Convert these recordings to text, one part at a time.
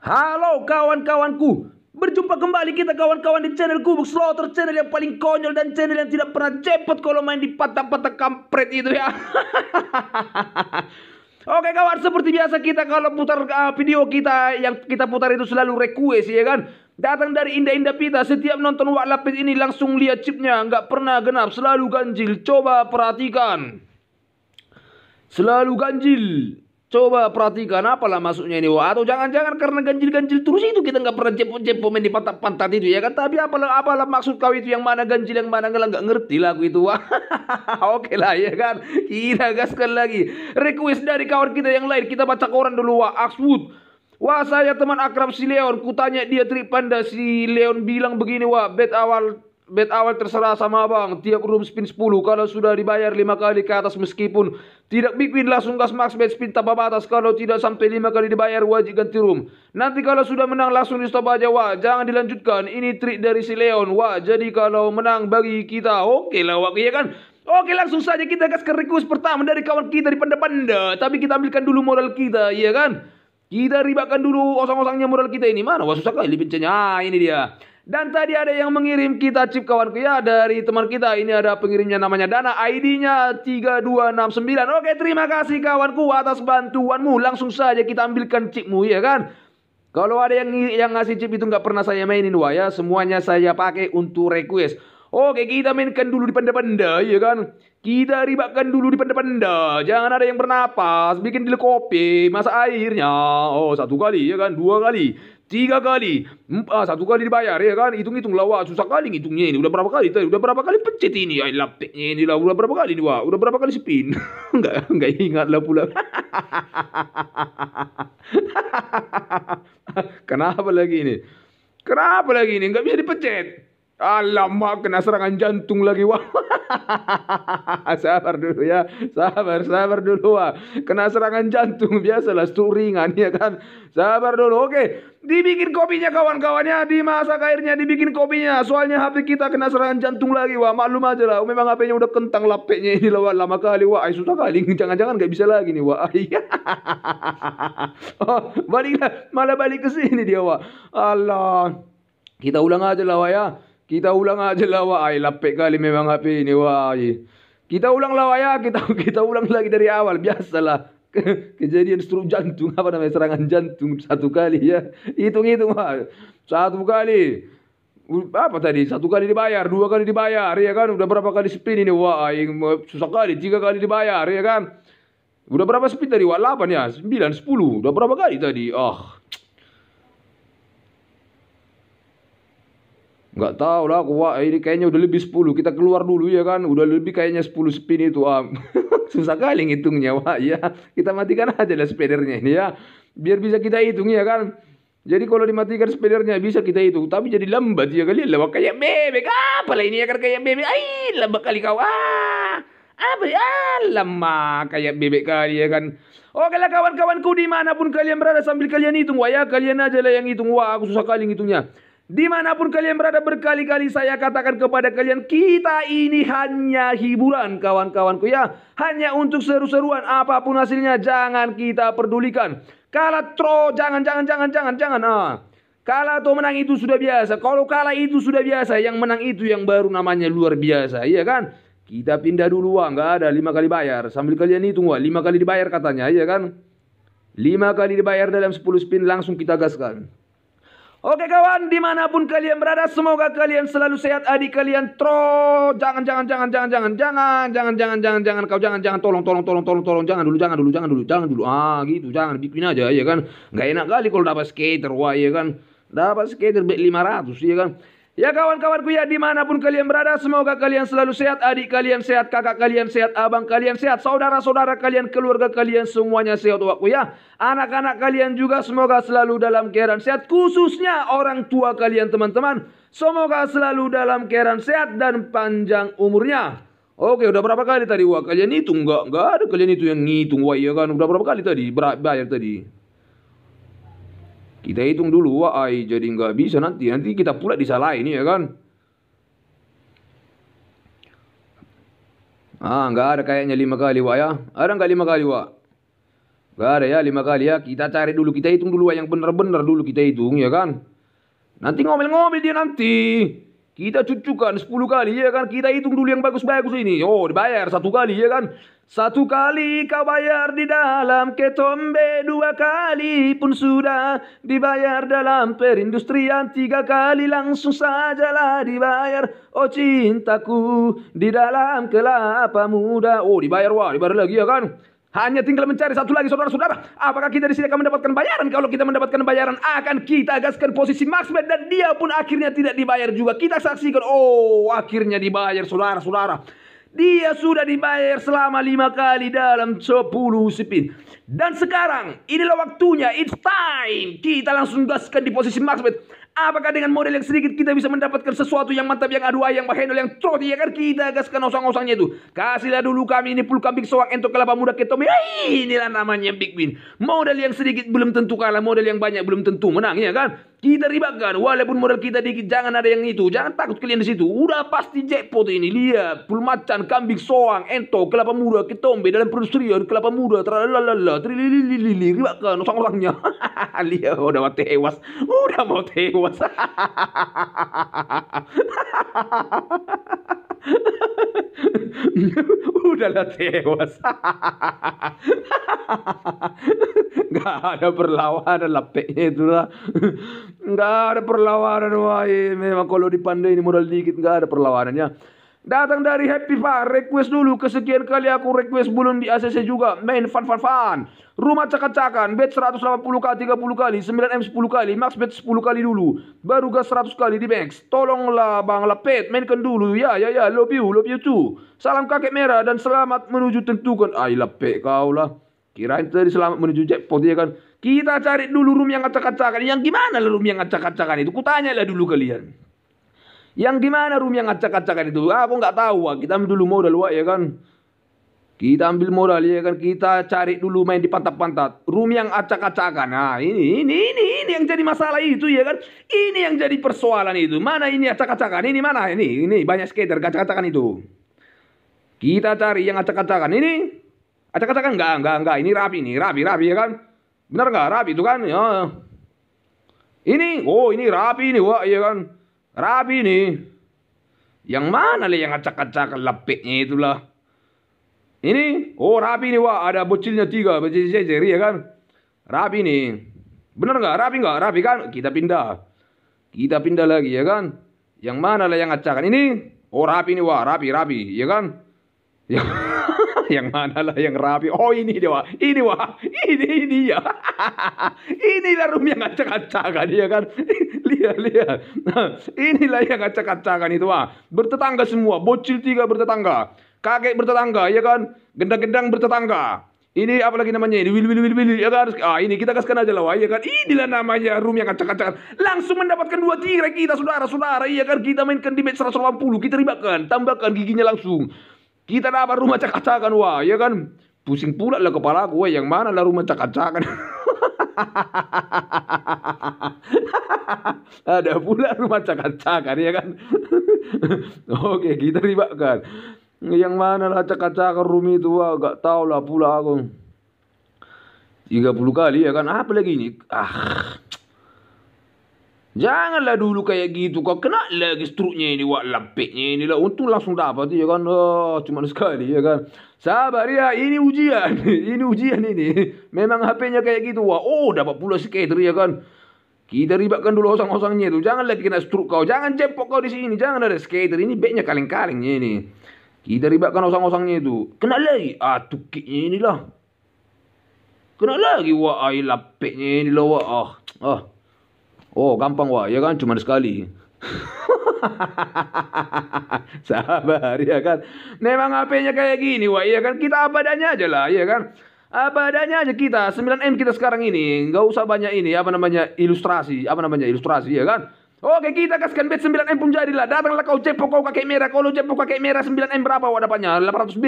Halo kawan-kawanku Berjumpa kembali kita kawan-kawan di channel Kubuk Slaughter Channel yang paling konyol dan channel yang tidak pernah cepat Kalau main di patah-patah kampret itu ya Oke kawan seperti biasa kita kalau putar uh, video kita Yang kita putar itu selalu request ya kan Datang dari Indah Indah Pita Setiap nonton Wak Lapis ini langsung lihat chipnya Nggak pernah genap selalu ganjil Coba perhatikan Selalu ganjil Coba perhatikan apalah maksudnya ini wah atau jangan-jangan karena ganjil-ganjil terus itu kita nggak pernah cepo-cepo main di pantat pantat itu ya kan tapi apalah apalah maksud kau itu yang mana ganjil yang mana nggak ngerti lah aku itu wah oke lah ya kan kita gaskan lagi request dari kawan kita yang lain kita baca koran dulu wah Axwood Wah saya teman akrab si Leon, kutanya dia trip panda si Leon bilang begini wah bet awal bet awal terserah sama abang tiap room spin 10 kalau sudah dibayar 5 kali ke atas meskipun tidak big win langsung gas max bet spin tanpa batas kalau tidak sampai 5 kali dibayar wajib ganti room nanti kalau sudah menang langsung di stop aja wah jangan dilanjutkan ini trik dari si Leon wah jadi kalau menang bagi kita oke lah wak iya kan Oke langsung saja kita gas ke request pertama dari kawan kita di panda-panda Tapi kita ambilkan dulu modal kita iya kan Kita ribakan dulu osong-osongnya modal kita ini Mana wah susah kali pencennya ah, ini dia dan tadi ada yang mengirim kita chip kawanku ya dari teman kita. Ini ada pengirimnya namanya Dana. ID-nya 3269. Oke terima kasih kawanku atas bantuanmu. Langsung saja kita ambilkan chipmu ya kan. Kalau ada yang yang ngasih chip itu nggak pernah saya mainin wah ya. Semuanya saya pakai untuk request. Oke kita mainkan dulu di penda-penda ya kan. Kita ribakan dulu di penda-penda. Jangan ada yang bernapas. Bikin dilekopi Masa airnya. Oh satu kali ya kan. Dua kali tiga kali, empat satu kali dibayar ya kan, hitung-hitung lah susah kali ngitungnya ini, udah berapa kali tadi, udah berapa kali pencet ini, ay lapteknya ini lah, udah berapa kali ini wah, udah berapa kali spin, enggak, nggak ingat lah pula. Kenapa lagi ini? Kenapa lagi ini? Enggak bisa dipencet. Alamak, kena serangan jantung lagi. Wah. sabar dulu ya. Sabar, sabar dulu. Wah. Kena serangan jantung. Biasalah, suringan ya kan. Sabar dulu. Oke, dibikin kopinya kawan-kawannya. Dimasak airnya, dibikin kopinya. Soalnya HP kita kena serangan jantung lagi. Wah, maklum aja lah. Memang HP-nya udah kentang lapeknya ini lewat lama kali. Wah, ay, susah kali. Jangan-jangan gak bisa lagi nih. Wah, oh, baliklah. Malah balik ke sini dia. Wah. Allah. Kita ulang aja lah, wah ya. Kita ulang aja lah wah, ay, lapek kali memang HP ini wah. Kita ulang lah ya, kita kita ulang lagi dari awal biasalah. Kejadian stroke jantung apa namanya serangan jantung satu kali ya. Hitung-hitung wah. Satu kali apa tadi satu kali dibayar dua kali dibayar ya kan udah berapa kali spin ini wah susah kali tiga kali dibayar ya kan udah berapa spin tadi wah delapan ya sembilan sepuluh udah berapa kali tadi ah oh. nggak tahu lah aku wah ini kayaknya udah lebih 10 kita keluar dulu ya kan udah lebih kayaknya 10 spin itu ah. susah kali ngitungnya wah ya kita matikan aja lah spedernya ini ya biar bisa kita hitung ya kan jadi kalau dimatikan spedernya bisa kita hitung, tapi jadi lambat ya kali lewat kayak bebek. Apa lah ini ya kan kayak bebek? ay lambat kali kau. Ah, apa ya? Ah, lama kayak bebek kali ya kan. Oke lah kawan-kawanku dimanapun kalian berada sambil kalian hitung. Wah ya kalian aja lah yang hitung. Wah aku susah kali ngitungnya. Dimanapun kalian berada berkali-kali saya katakan kepada kalian Kita ini hanya hiburan kawan-kawanku ya Hanya untuk seru-seruan apapun hasilnya jangan kita pedulikan Kalah tro jangan jangan jangan jangan jangan ah. Kalah atau menang itu sudah biasa Kalau kalah itu sudah biasa Yang menang itu yang baru namanya luar biasa Iya kan Kita pindah dulu wah nggak ada lima kali bayar Sambil kalian hitung wah lima kali dibayar katanya Iya kan Lima kali dibayar dalam sepuluh spin langsung kita gaskan Oke kawan, dimanapun kalian berada, semoga kalian selalu sehat. Adik kalian tro, jangan jangan jangan jangan jangan jangan jangan jangan jangan jangan kau jangan jangan tolong tolong tolong tolong tolong jangan dulu jangan dulu jangan dulu jangan dulu ah gitu jangan bikin aja ya kan, nggak enak kali kalau dapat skater wah ya kan, dapat skater ratus ya kan. Ya kawan-kawanku ya dimanapun kalian berada Semoga kalian selalu sehat Adik kalian sehat, kakak kalian sehat, abang kalian sehat Saudara-saudara kalian, keluarga kalian Semuanya sehat waktu ya Anak-anak kalian juga semoga selalu dalam keadaan sehat Khususnya orang tua kalian teman-teman Semoga selalu dalam keadaan sehat dan panjang umurnya Oke, udah berapa kali tadi wah kalian itu Enggak, enggak ada kalian itu yang ngitung wah iya kan. Udah berapa kali tadi? berapa bayar tadi? Kita hitung dulu, wah jadi nggak bisa nanti. Nanti kita pula disalahin ya kan. Ah, nggak ada kayaknya lima kali wa ya. Ada nggak lima kali wa? Gak ada ya lima kali ya. Kita cari dulu, kita hitung dulu wa yang benar-benar dulu kita hitung ya kan. Nanti ngomel-ngomel dia nanti. Kita cucukkan 10 kali, ya kan? Kita hitung dulu yang bagus-bagus ini. Oh, dibayar satu kali, ya kan? Satu kali kau bayar di dalam ketombe, dua kali pun sudah dibayar dalam perindustrian, tiga kali langsung sajalah dibayar. Oh cintaku, di dalam kelapa muda. Oh, dibayar, wah, dibayar lagi ya kan? Hanya tinggal mencari satu lagi saudara-saudara. Apakah kita di sini akan mendapatkan bayaran? Kalau kita mendapatkan bayaran, akan kita gaskan posisi maksimal dan dia pun akhirnya tidak dibayar juga. Kita saksikan, oh akhirnya dibayar saudara-saudara. Dia sudah dibayar selama lima kali dalam sepuluh spin. Dan sekarang inilah waktunya, it's time. Kita langsung gaskan di posisi maksimal. Apakah dengan modal yang sedikit kita bisa mendapatkan sesuatu yang mantap, yang aduai, yang bahenol, yang troti, ya kan? Kita gaskan osang-osangnya itu. Kasihlah dulu kami ini puluh kambing soang entok kelapa muda ini Inilah namanya big win. Modal yang sedikit belum tentu kalah, modal yang banyak belum tentu menang, ya kan? Kita ribakan, walaupun modal kita dikit jangan ada yang itu. Jangan takut kalian di situ. Udah pasti jackpot ini. Lihat, pul macan, kambing soang, ento, kelapa muda, ketombe dalam perusrian, kelapa muda, tralalala, trilililili, ribakan orang-orangnya. Lihat, oh, udah mau tewas. Udah mau tewas. Udahlah tewas. Gak ada perlawanan lepeknya itu lah. Gak ada perlawanan wah. Memang kalau dipandai ini modal dikit gak ada perlawanannya. Datang dari Happy Pak request dulu kesekian kali aku request belum di ACC juga. Main fun fun fun. Rumah cakan-cakan, bet 180k 30 kali, 9M 10 kali, max bet 10 kali dulu. Baru gas 100 kali di max. Tolonglah Bang Lapet, mainkan dulu. Ya ya ya, love you, love you too. Salam kakek merah dan selamat menuju tentukan. Ai Lapet kau lah. Kirain tadi selamat menuju jackpot ya kan. Kita cari dulu room yang acak-acakan. Yang gimana lah room yang acak-acakan itu? Kutanya lah dulu kalian. Yang di mana rumi yang acak-acakan itu? Ah, aku nggak tahu. Kita ambil dulu modal, wah ya kan. Kita ambil modal ya kan. Kita cari dulu main di pantat-pantat. Rumi yang acak-acakan. Nah, ini, ini, ini, ini yang jadi masalah itu ya kan. Ini yang jadi persoalan itu. Mana ini acak-acakan? Ini mana? Ini, ini banyak skater acak-acakan itu. Kita cari yang acak-acakan ini. Acak-acakan nggak? Nggak, nggak. Ini rapi ini rapi, rapi ya kan. Benar nggak Rapi itu kan. Ya. Ini, oh ini rapi ini, wah ya kan. Rabi ni. Yang mana le yang acak-acak lepeknya itulah. Ini, oh Rabi ini wah ada bocilnya tiga, bocil jejer ya kan? Rabi ini. Benar nggak? Rabi nggak? Rabi kan? Kita pindah. Kita pindah lagi ya kan? Yang mana le yang acakan ini? Oh Rabi ini wah, Rabi Rabi ya kan? Ya. yang mana lah yang rapi. Oh ini dia wah, ini wah, ini ini ya. ini lah room yang acak-acakan ya kan. lihat lihat. Inilah yang acak-acakan itu wah. Bertetangga semua, bocil tiga bertetangga, kakek bertetangga ya kan, gendang-gendang bertetangga. Ini apa lagi namanya ini? Wil wil wil wil ya kan? Ah ini kita kasihkan aja lah ya kan? Inilah namanya room yang acak-acakan. Langsung mendapatkan dua tirai kita saudara-saudara ya kan? Kita mainkan di match puluh kita ribakan, tambahkan giginya langsung. Kita dapat rumah cakacakan wah, ya kan? Pusing pula lah kepala gue yang mana lah rumah cakacakan. Ada pula rumah cakacakan acakan ya kan? Oke, kita ribakan. Yang mana lah cakacakan rumi rumah itu wah, gak tau lah pula aku. 30 kali ya kan apa lagi ini ah Janganlah dulu kayak gitu. Kau kena lagi struknya ini. Wah, lepeknya ini lah. Untung langsung dapat. Ya kan? Oh, cuma sekali. Ya kan? Sabar ya. Ini ujian. ini ujian ini. Memang HP-nya kayak gitu. Wah, oh, dapat pula skater. Ya kan? Kita ribatkan dulu osang-osangnya itu. Jangan lagi kena struk kau. Jangan jempok kau di sini. Jangan ada skater. Ini baiknya kaleng-kalengnya ini. Kita ribatkan osang-osangnya itu. Kena lagi. Ah, tukiknya inilah. Kena lagi. Wah, ay, lapiknya inilah. Wah, ah. Ah. oh gampang wah ya kan cuma sekali sabar ya kan memang HP-nya kayak gini wah ya kan kita apa adanya aja lah ya kan apa adanya aja kita 9M kita sekarang ini nggak usah banyak ini apa namanya ilustrasi apa namanya ilustrasi ya kan Oke kita kasihkan bet 9M pun jadilah Datanglah kau cepok kau kakek merah Kalau cepok kakek merah 9M berapa wadapannya 800B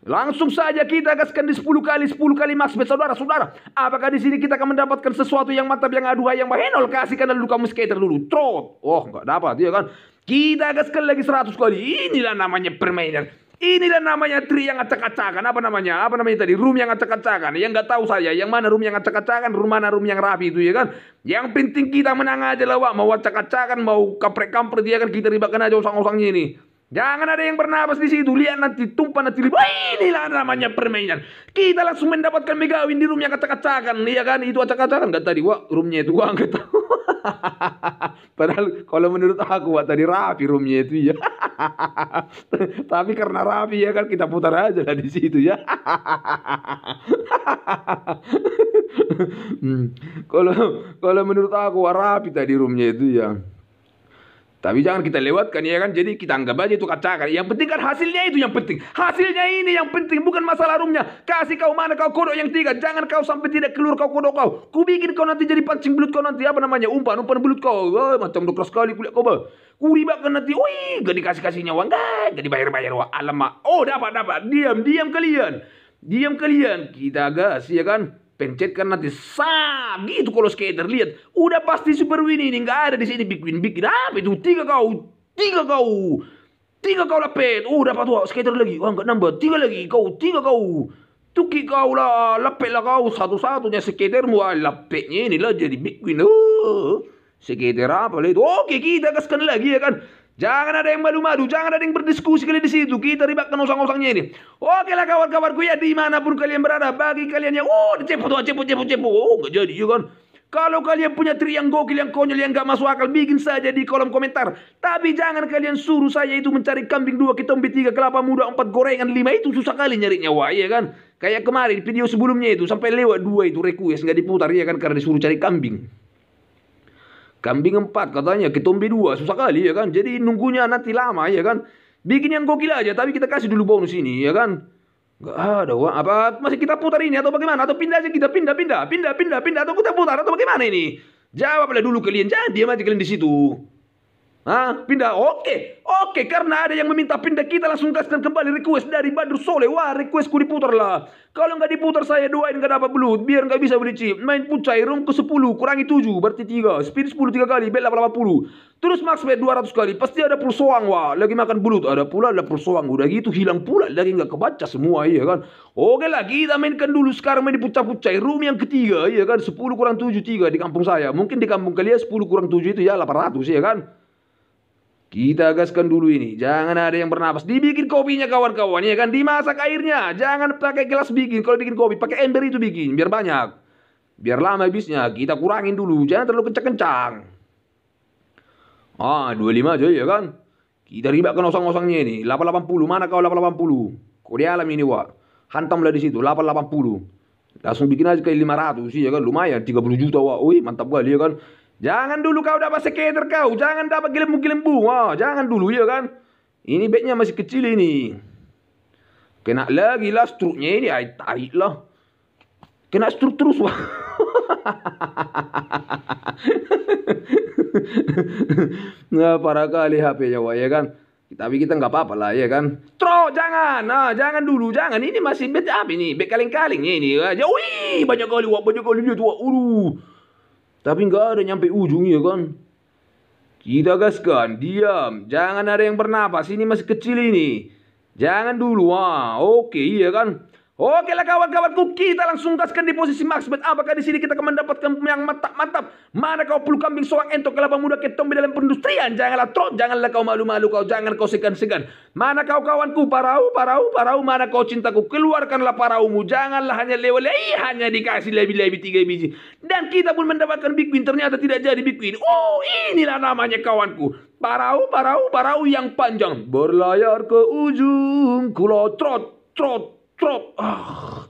Langsung saja kita gaskan di 10 kali, 10 kali maksud saudara-saudara. Apakah di sini kita akan mendapatkan sesuatu yang mantap, yang aduhai, yang bahenol? Kasihkan dulu kamu skater dulu. Trot. Oh, enggak dapat, ya kan? Kita gaskan lagi 100 kali. Inilah namanya permainan. Inilah namanya tri yang acak-acakan. Apa namanya? Apa namanya tadi? Room yang acak-acakan. Yang nggak tahu saya. Yang mana room yang acak-acakan. Room mana room yang rapi itu ya kan. Yang penting kita menang aja lah. Wak. Mau acak-acakan. Mau kaprek-kampret dia kan. Kita ribakan aja usang-usangnya ini. Jangan ada yang bernapas di situ. Lihat nanti tumpah nanti Wah Inilah namanya permainan. Kita langsung mendapatkan megawin di room yang kata-katakan. Iya kan? Itu kata-katakan. Gak tadi, wah roomnya itu Wah gak tahu. Padahal kalau menurut aku, wah tadi rapi roomnya itu ya. Tapi karena rapi ya kan kita putar aja lah di situ ya. hmm. Kalau kalau menurut aku, wah rapi tadi roomnya itu ya. Tapi jangan kita lewatkan ya kan. Jadi kita anggap aja itu katakan. Yang penting kan hasilnya itu yang penting. Hasilnya ini yang penting. Bukan masalah rumnya. Kasih kau mana kau kodok yang tiga. Jangan kau sampai tidak keluar kau kodok kau. Ku bikin kau nanti jadi pancing belut kau nanti. Apa namanya? Umpan umpan belut kau. Oh, macam dokter sekali kulit kau. Bah. Ku ribakan nanti. Wih gak dikasih-kasih nyawa. Gak. Gak dibayar-bayar. Wah alamak. Oh dapat dapat. Diam diam kalian. Diam kalian. Kita gas ya kan. Pencet pencetkan nanti sah gitu kalau skater lihat udah pasti super win ini nggak ada di sini big win bikin apa itu tiga kau tiga kau tiga kau lapet oh dapat dua skater lagi wah nggak nambah tiga lagi kau tiga kau tuki kau lah lapet lah kau satu satunya skater, mu ah, lapetnya ini lah jadi big win oh skater apa itu oke kita kasihkan lagi ya kan Jangan ada yang malu-malu, jangan ada yang berdiskusi kali di situ. Kita ribatkan osang-osangnya ini. Oke lah kawan-kawanku ya dimanapun kalian berada, bagi kalian yang oh cepu tuh cepu cepu cepu, oh nggak jadi ya kan. Kalau kalian punya tri yang gokil, yang konyol, yang gak masuk akal, bikin saja di kolom komentar. Tapi jangan kalian suruh saya itu mencari kambing dua, ketombe tiga, kelapa muda, empat gorengan, lima. Itu susah kali nyarinya, wah iya kan. Kayak kemarin video sebelumnya itu, sampai lewat dua itu request, nggak diputar ya kan, karena disuruh cari kambing. Kambing empat katanya, ketombe dua, susah kali ya kan. Jadi nunggunya nanti lama ya kan. Bikin yang gokil aja, tapi kita kasih dulu bonus ini ya kan. Gak ada wah. Apa masih kita putar ini atau bagaimana? Atau pindah aja kita pindah, pindah, pindah, pindah, pindah atau kita putar atau bagaimana ini? Jawablah dulu kalian, jangan diam aja kalian di situ. Ah, pindah. Oke. Okay. Oke, okay. karena ada yang meminta pindah kita langsung kasihkan kembali request dari Badru Soleh. Wah, requestku diputar lah. Kalau nggak diputar saya doain nggak dapat belut. Biar nggak bisa beli chip. Main pun ke 10, kurangi 7, berarti 3. Speed 10 3 kali, bet 80. Terus max bet 200 kali. Pasti ada pulsoang. wah. Lagi makan belut. Ada pula ada pulsoang. Udah gitu hilang pula. Lagi nggak kebaca semua, iya kan. Oke okay lah, kita mainkan dulu. Sekarang main di pucat pucai Room yang ketiga, iya kan. 10 kurang 7, 3 di kampung saya. Mungkin di kampung kalian 10 kurang 7 itu ya 800, iya kan. Kita gaskan dulu ini. Jangan ada yang bernapas. Dibikin kopinya kawan-kawan ya kan. Dimasak airnya. Jangan pakai gelas bikin. Kalau bikin kopi pakai ember itu bikin. Biar banyak. Biar lama habisnya. Kita kurangin dulu. Jangan terlalu kencang-kencang. Ah 25 aja ya kan. Kita ribakan osong-osongnya ini. 880. Mana kau 880? Kau di alam ini wak. Hantamlah di situ. 880. Langsung bikin aja kayak 500 sih ya kan. Lumayan. 30 juta wak. Wih mantap kali ya kan. Jangan dulu kau dapat skater kau. Jangan dapat gelembu-gelembu. Wah, jangan dulu ya kan. Ini bednya masih kecil ini. Kena lagi lah struknya ini. Ay, tarik lah. Kena struk terus wah. nah, para kali HP ya wah ya kan. Tapi kita nggak apa-apa lah ya kan. Tro jangan, nah jangan dulu jangan. Ini masih bed apa ini? Bed kaleng-kaleng ini. Jauh, ya. ya, banyak kali wah banyak kali dia tua. Tapi nggak ada nyampe ujung ya kan. Kita gaskan, diam, jangan ada yang bernapas, ini masih kecil ini. Jangan dulu, ah, oke iya kan. Oke lah kawan-kawanku, kita langsung gaskan di posisi Maxbet. Apakah di sini kita akan mendapatkan yang mantap-mantap? Mana kau perlu kambing soang entok kelapa muda ketong di dalam perindustrian, Janganlah trot, janganlah kau malu-malu, kau jangan kau segan-segan. Mana kau kawanku, parau, parau, parau, mana kau cintaku? Keluarkanlah paraumu, janganlah hanya lewelei, eh, hanya dikasih lebih-lebih tiga biji. Dan kita pun mendapatkan Big Win, ternyata tidak jadi Big Win. Oh, inilah namanya kawanku. Parau, parau, parau yang panjang. Berlayar ke ujung, kulau trot, trot, Prop. Ah.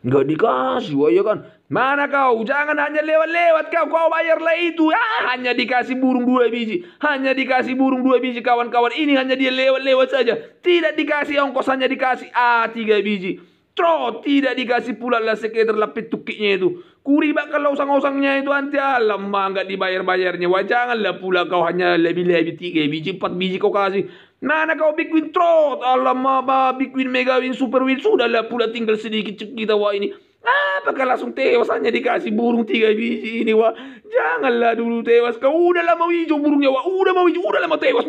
Nggak dikasih, wah ya kan. Mana kau? Jangan hanya lewat-lewat kau. Kau bayarlah itu. Ah, hanya dikasih burung dua biji. Hanya dikasih burung dua biji kawan-kawan. Ini hanya dia lewat-lewat saja. Tidak dikasih ongkos, hanya dikasih ah tiga biji. TRO tidak dikasih pula lah sekitar lapit tukiknya itu. Kuri bakal osang-osangnya itu anti alam nggak dibayar-bayarnya. Wah janganlah pula kau hanya lebih-lebih tiga biji, empat biji kau kasih. Nah, kau big win trot, alamak, big win, mega win, super win, sudah lah pula tinggal sedikit kita wah ini. Apakah langsung tewas hanya dikasih burung tiga biji ini wah Janganlah dulu tewas Kau udah lama hijau burungnya wah Udah mau hijau udah lama tewas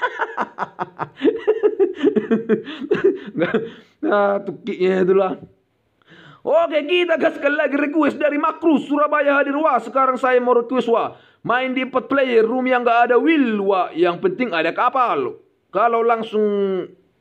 Nah tukiknya itulah Oke kita sekali lagi request dari Makrus Surabaya hadir wah Sekarang saya mau request wah Main di pet player room yang gak ada will wah Yang penting ada kapal Kalau langsung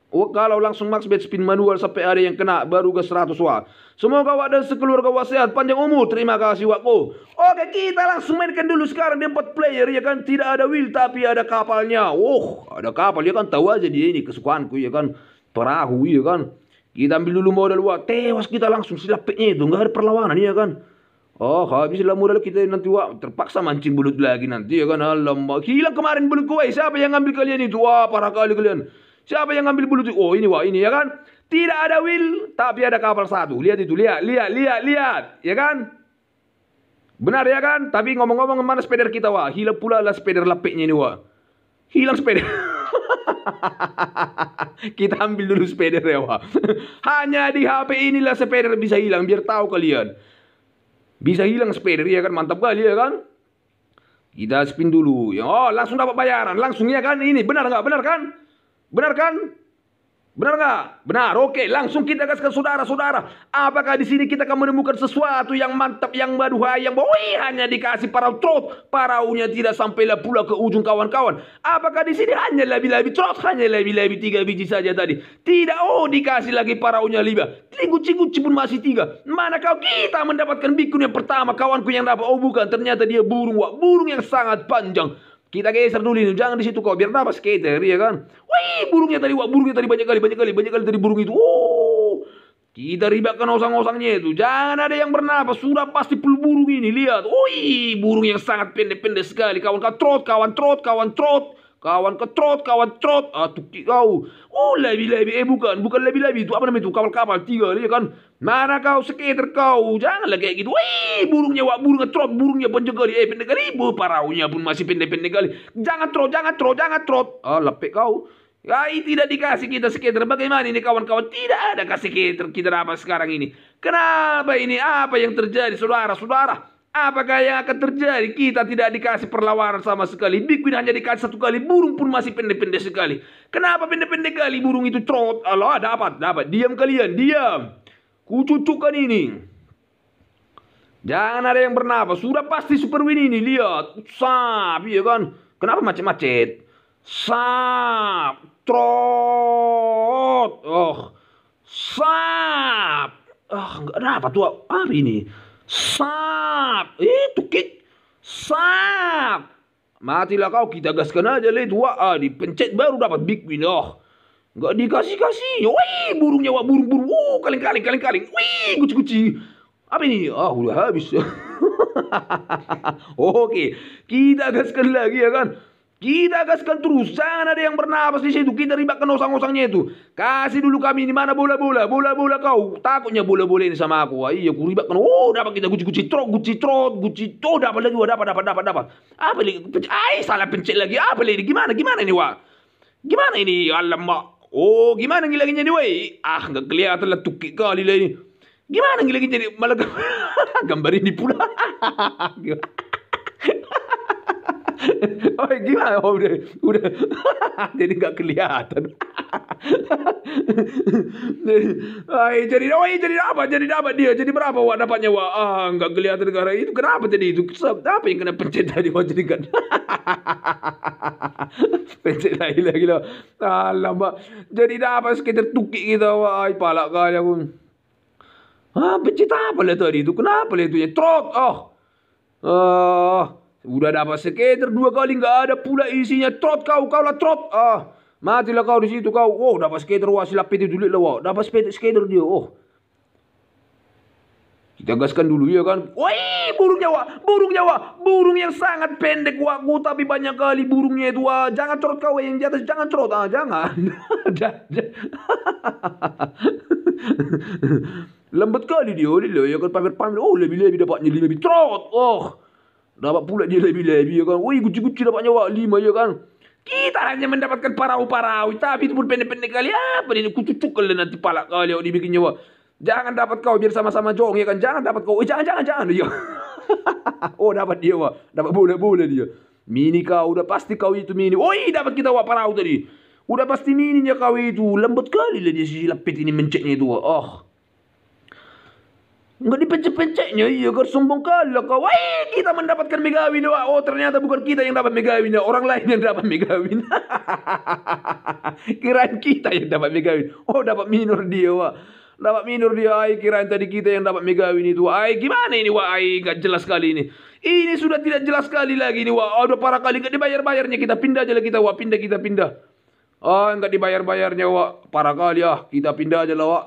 Oh, kalau langsung max bet spin manual sampai ada yang kena baru ke 100 watt. Semoga wak dan sekeluarga wak sehat panjang umur. Terima kasih wakku. Oke kita langsung mainkan dulu sekarang di 4 player ya kan. Tidak ada wheel tapi ada kapalnya. Oh ada kapal ya kan tahu aja dia ini kesukaanku ya kan. Perahu ya kan. Kita ambil dulu modal wak. Tewas kita langsung silapnya itu. Nggak ada perlawanan ya kan. Oh habislah modal kita nanti wak terpaksa mancing belut lagi nanti ya kan. Alamak hilang kemarin belut kue. Eh. Siapa yang ngambil kalian itu? Wah parah kali kalian. Siapa yang ambil bulu Oh ini wah ini ya kan? Tidak ada will, tapi ada kapal satu. Lihat itu, lihat, lihat, lihat, lihat, ya kan? Benar ya kan? Tapi ngomong-ngomong mana sepeda kita wah? Hilang pula lah sepeda lepeknya ini wah. Hilang sepeda. kita ambil dulu sepeda ya wah. Hanya di HP inilah sepeda bisa hilang biar tahu kalian. Bisa hilang sepeda ya kan? Mantap kali ya kan? Kita spin dulu. Ya, oh, langsung dapat bayaran. Langsung ya kan? Ini benar nggak? Benar kan? Benar kan? Benar nggak? Benar. Oke, langsung kita kasih ke saudara-saudara. Apakah di sini kita akan menemukan sesuatu yang mantap, yang baduhai, yang boi hanya dikasih para trot, paraunya tidak sampailah pula ke ujung kawan-kawan. Apakah di sini hanya lebih lebih trot, hanya lebih lebih tiga biji saja tadi? Tidak, oh dikasih lagi paraunya lima. Tinggu-cinggu pun masih tiga. Mana kau kita mendapatkan bikun yang pertama, kawanku yang dapat? Oh bukan, ternyata dia burung, wak. burung yang sangat panjang. Kita geser dulu ini, jangan di situ kau biar nafas kita, ya kan? Wih, burungnya tadi, wah burungnya tadi banyak kali, banyak kali, banyak kali tadi burung itu. Oh, kita ribakan osang-osangnya itu. Jangan ada yang bernapas, sudah pasti pul burung ini. Lihat, wih, burung yang sangat pendek-pendek sekali. Kawan ketrot kawan trot, kawan trot. Kawan ketrot kawan trot. Ah, tuh kau. Oh, lebih lebih Eh, bukan. Bukan lebih lebih Itu apa namanya itu? Kapal-kapal. Tiga, dia kan. Marah kau, sekitar kau. Janganlah kayak gitu. Wih, burungnya wak burung trot, burungnya pun juga eh, pendek kali. Bu, paraunya pun masih pendek-pendek kali. Jangan trot, jangan trot, jangan trot. Ah, lepek kau. ini tidak dikasih kita skater. Bagaimana ini kawan-kawan? Tidak ada kasih kita kita apa sekarang ini. Kenapa ini? Apa yang terjadi saudara-saudara? Apakah yang akan terjadi? Kita tidak dikasih perlawanan sama sekali. Big hanya dikasih satu kali. Burung pun masih pendek-pendek sekali. Kenapa pendek-pendek kali burung itu trot? Allah dapat, dapat. Diam kalian, diam. Kucucukan ini. Jangan ada yang bernapas. Sudah pasti super win ini. Lihat. Sap. Iya kan. Kenapa macet-macet? Sap. Trot. Oh. Sap. oh, ah, enggak dapat tuh. Apa ini? Sap. Itu kick. Sap. Matilah kau kita gaskan aja lihat wah dipencet baru dapat big win oh gak dikasih-kasih. Wih, burungnya wah burung-burung. Wuh, kaleng-kaleng, kaleng-kaleng. Wih, kucing-kucing. Apa ini? Ah, udah habis. Oke, kita gaskan lagi ya kan. Kita gaskan terus, jangan ada yang bernapas di situ. Kita ribakan osang-osangnya itu. Kasih dulu kami ini mana bola-bola, bola-bola kau. Takutnya bola-bola ini sama aku. Wah, iya, aku Oh, dapat kita guci-guci trot, guci trot, guci trot, oh, dapat lagi, wah, dapat, dapat, dapat, dapat. Apa lagi? Ay, salah pencet lagi. Apa lagi? Gimana, gimana ini, wah? Gimana ini, alamak. Oh, gimana ngilangin jadi wei? Ah, nggak kelihatan lah tukik kali lah ini. Gimana ngilangin jadi malah gambar ini pula. oh gimana oh, udah udah jadi nggak kelihatan ay jadi oh jadi apa jadi dapat dia jadi berapa wah dapatnya wah ah nggak kelihatan karena itu kenapa jadi itu apa yang kena pencet tadi wah oh, jadi kan pencet lagi lagi lah alamak jadi apa sekitar tukik kita wah palak kali aku ah pencet apa lah tadi itu kenapa lah itu ya trot oh ah uh, Udah dapat skater dua kali nggak ada pula isinya. Trot kau, kau lah trot. Ah, matilah kau di situ kau. Oh, dapat skater wah silap PT dulu lah wah. Dapat skater dia. Oh. Kita gaskan dulu ya kan. Woi, burung nyawa burung nyawa burung yang sangat pendek waktu tapi banyak kali burungnya itu. Wah, jangan trot kau yang di atas, jangan trot ah, jangan. Lambat kali dia, dia ya kan pamer-pamer. Oh, lebih-lebih dapatnya lebih-lebih trot. Oh. Dapat pula dia lebih-lebih ya kan. Woi kucing-kucing dapat nyawa lima je ya kan. Kita hanya mendapatkan parau-parau. Tapi itu pun pendek-pendek kali. Apa ini ni? Kucucuk nanti palak kali. Oh, dia bikin nyawa. Jangan dapat kau biar sama-sama jong ya kan. Jangan dapat kau. Oh, jangan, jangan, jangan. Dia. Ya. oh dapat dia wah. Dapat bola-bola dia. Mini kau. Udah pasti kau itu mini. Woi dapat kita wah parau tadi. Udah pasti mininya kau itu. Lembut kali lah dia si lepit ini menceknya itu. Oh. Nggak dipecek-peceknya, iya kau sombong kalah kau. Wah, kita mendapatkan megawin. Wah, oh ternyata bukan kita yang dapat megawin, orang lain yang dapat megawin. kirain kita yang dapat megawin. Oh, dapat minor dia, wah. Dapat minor dia, ay kirain tadi kita yang dapat megawin itu. Ay, gimana ini, wah, ay, gak jelas kali ini. Ini sudah tidak jelas sekali lagi ini, wah. Udah parah kali gak dibayar-bayarnya kita pindah aja lah kita, wah, pindah kita pindah. Ah, nggak dibayar-bayarnya, wah. parah kali ah, kita pindah aja lah, wah.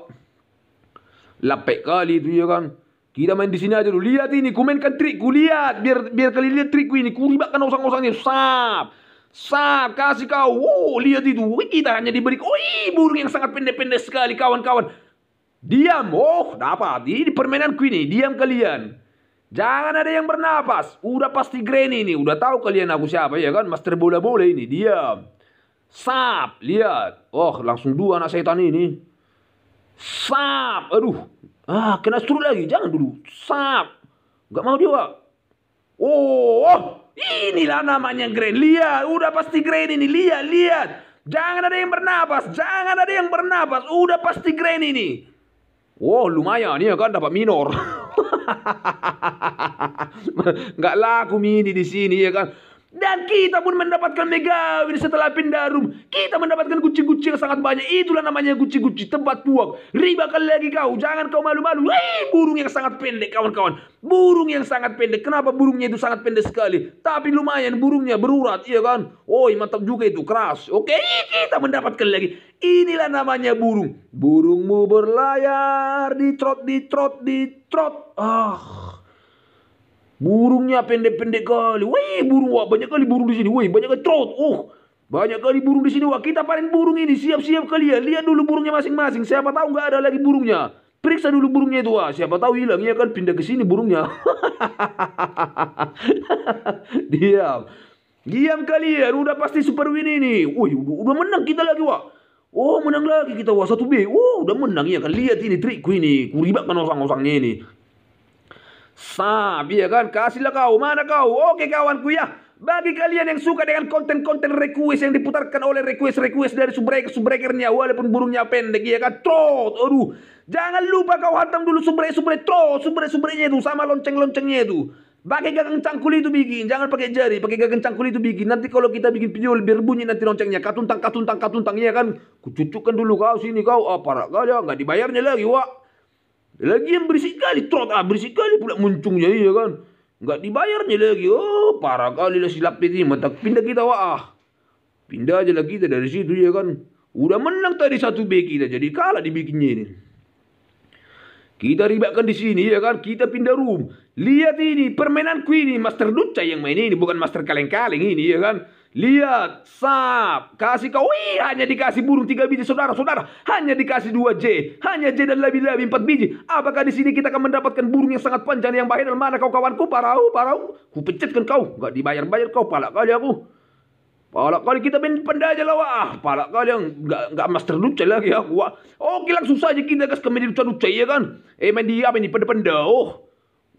Lapek kali itu ya kan. Kita main di sini aja dulu. Lihat ini, ku mainkan trikku. Lihat, biar biar kalian lihat trikku ini. Ku libatkan usang-usangnya. Sap. Sap, kasih kau. Wow, lihat itu. Wih, kita hanya diberi. Oi, burung yang sangat pendek-pendek sekali kawan-kawan. Diam. Oh, dapat. Ini permainanku ini. Diam kalian. Jangan ada yang bernapas. Udah pasti Granny ini. Udah tahu kalian aku siapa ya kan? Master bola-bola ini. Diam. Sap, lihat. Oh, langsung dua anak setan ini. Sap. Aduh. Ah, kena suruh lagi. Jangan dulu. Sap. Gak mau dia, pak. Oh, oh. Inilah namanya Grand. lia, Udah pasti Grand ini. lia lihat. Jangan ada yang bernapas. Jangan ada yang bernapas. Udah pasti Grand ini. Wow, lumayan ya kan dapat minor. Nggak laku mini di sini ya kan. Dan kita pun mendapatkan megawin setelah pindah room. Kita mendapatkan guci-guci yang sangat banyak. Itulah namanya guci-guci tempat puak. kali lagi kau. Jangan kau malu-malu. burung yang sangat pendek kawan-kawan. Burung yang sangat pendek. Kenapa burungnya itu sangat pendek sekali? Tapi lumayan burungnya berurat. Iya kan? oh mantap juga itu. Keras. Oke kita mendapatkan lagi. Inilah namanya burung. Burungmu berlayar. Di trot, di trot, di trot. Ah. Burungnya pendek-pendek kali. Wih, burung wah banyak kali burung di sini. Wih, banyak kali trout. Uh, banyak kali burung di sini. Wah, kita panen burung ini. Siap-siap kalian. Lihat dulu burungnya masing-masing. Siapa tahu nggak ada lagi burungnya. Periksa dulu burungnya itu. Wah, siapa tahu hilang ya kan pindah ke sini burungnya. Diam. Diam kalian. Udah pasti super win ini. Wih, udah menang kita lagi, wah. Oh, menang lagi kita. Wah, satu B. Oh, udah menang ya kan. Lihat ini trikku ini. Kuribakkan orang-orangnya ini. Sab, ya kan? Kasihlah kau, mana kau? Oke kawanku ya. Bagi kalian yang suka dengan konten-konten request yang diputarkan oleh request-request dari subbreaker subbreakernya walaupun burungnya pendek ya kan trot. Aduh, jangan lupa kau hantam dulu subbre subbre trot, subbre subrenya itu sama lonceng-loncengnya itu. Pakai gagang cangkul itu bikin, jangan pakai jari, pakai gagang cangkul itu bikin. Nanti kalau kita bikin video lebih bunyi nanti loncengnya katuntang katuntang katuntang ya kan. Kucucukkan dulu kau sini kau apa oh, ah, kau ya nggak dibayarnya lagi, Wak. Lagi yang berisik kali, trot ah berisik kali pula muncungnya iya kan. Enggak dibayarnya lagi. Oh, parah kali lah silap ini. Mata pindah kita wah. Pindah aja lah kita dari situ ya kan. Udah menang tadi satu B kita. Jadi kalah dibikinnya ini. Kita ribatkan di sini ya kan. Kita pindah room. Lihat ini permainanku ini. Master Duca yang main ini. Bukan master kaleng-kaleng ini ya kan. Lihat, sap, kasih kau, wih, hanya dikasih burung tiga biji, saudara-saudara, hanya dikasih dua J, hanya J dan lebih lebih empat biji. Apakah di sini kita akan mendapatkan burung yang sangat panjang yang bahaya dan mana kau kawanku, parau, parau, ku pecetkan kau, gak dibayar-bayar kau, palak kali aku. Palak kali kita main aja lah wah. palak kali yang gak, gak master lucu lagi aku, wah. Oke, langsung saja kita gas ke media lucu-lucu ya kan. Eh, main di apa ini, penda-penda, oh.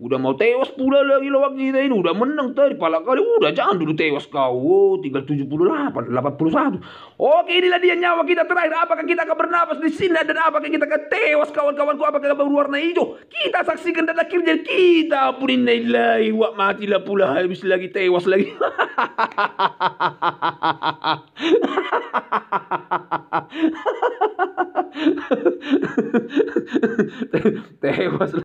Udah mau tewas pula lagi lawak kita ini. Udah menang tadi pala kali. Udah jangan dulu tewas kau. Oh, tinggal 78, 81. Oke inilah dia nyawa kita terakhir. Apakah kita akan bernapas di sini dan apakah kita akan tewas kawan-kawanku. Apakah akan berwarna hijau. Kita saksikan dan akhirnya kita pun innaillahi Wah matilah pula. Habis lagi tewas lagi. tewas